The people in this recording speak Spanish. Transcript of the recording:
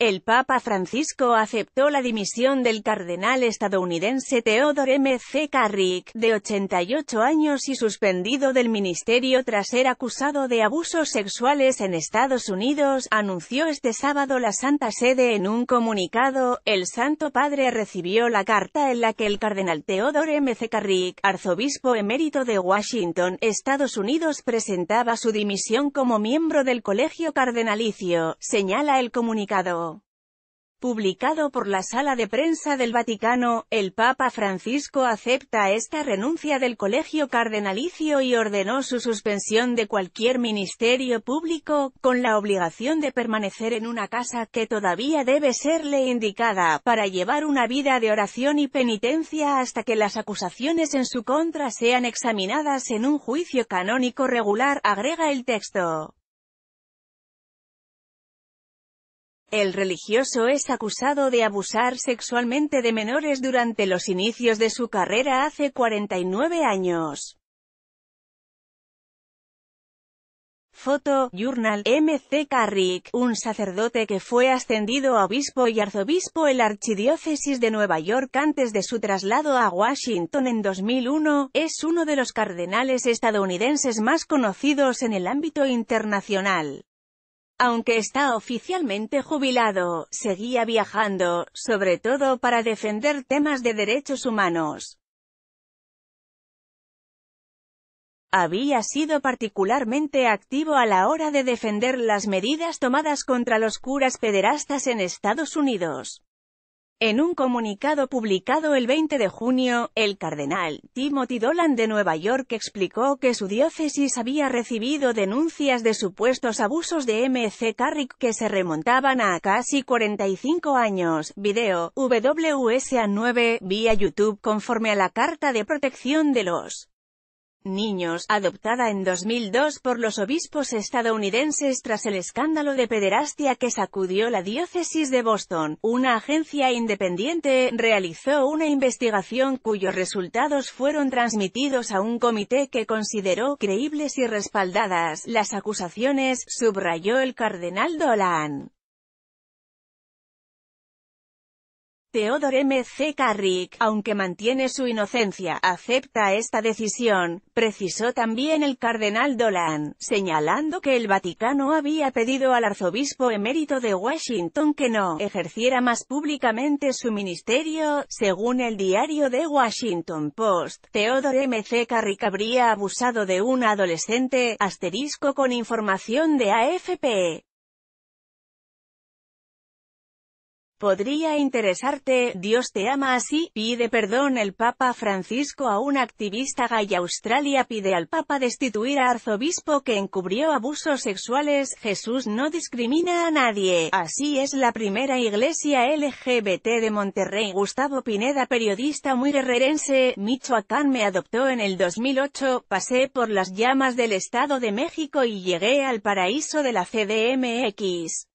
El Papa Francisco aceptó la dimisión del cardenal estadounidense Theodore M. C. Carrick, de 88 años y suspendido del ministerio tras ser acusado de abusos sexuales en Estados Unidos, anunció este sábado la Santa Sede en un comunicado. El Santo Padre recibió la carta en la que el cardenal Theodore M. C. Carrick, arzobispo emérito de Washington, Estados Unidos, presentaba su dimisión como miembro del Colegio Cardenalicio, señala el comunicado. Publicado por la Sala de Prensa del Vaticano, el Papa Francisco acepta esta renuncia del Colegio Cardenalicio y ordenó su suspensión de cualquier ministerio público, con la obligación de permanecer en una casa que todavía debe serle indicada, para llevar una vida de oración y penitencia hasta que las acusaciones en su contra sean examinadas en un juicio canónico regular, agrega el texto. El religioso es acusado de abusar sexualmente de menores durante los inicios de su carrera hace 49 años. Foto, Journal, M.C. Carrick, un sacerdote que fue ascendido a obispo y arzobispo en la Archidiócesis de Nueva York antes de su traslado a Washington en 2001, es uno de los cardenales estadounidenses más conocidos en el ámbito internacional. Aunque está oficialmente jubilado, seguía viajando, sobre todo para defender temas de derechos humanos. había sido particularmente activo a la hora de defender las medidas tomadas contra los curas pederastas en Estados Unidos. En un comunicado publicado el 20 de junio, el cardenal Timothy Dolan de Nueva York explicó que su diócesis había recibido denuncias de supuestos abusos de MC Carrick que se remontaban a casi 45 años. Video, WSA 9, vía YouTube conforme a la Carta de Protección de los niños, adoptada en 2002 por los obispos estadounidenses tras el escándalo de pederastia que sacudió la diócesis de Boston. Una agencia independiente realizó una investigación cuyos resultados fueron transmitidos a un comité que consideró creíbles y respaldadas las acusaciones, subrayó el cardenal Dolan. Theodore M. C. Carrick, aunque mantiene su inocencia, acepta esta decisión, precisó también el cardenal Dolan, señalando que el Vaticano había pedido al arzobispo emérito de Washington que no ejerciera más públicamente su ministerio, según el diario The Washington Post. Theodore M. C. Carrick habría abusado de un adolescente, asterisco con información de AFP. Podría interesarte, Dios te ama así, pide perdón el Papa Francisco a un activista gay Australia pide al Papa destituir a arzobispo que encubrió abusos sexuales, Jesús no discrimina a nadie, así es la primera iglesia LGBT de Monterrey. Gustavo Pineda periodista muy guerrerense, Michoacán me adoptó en el 2008, pasé por las llamas del Estado de México y llegué al paraíso de la CDMX.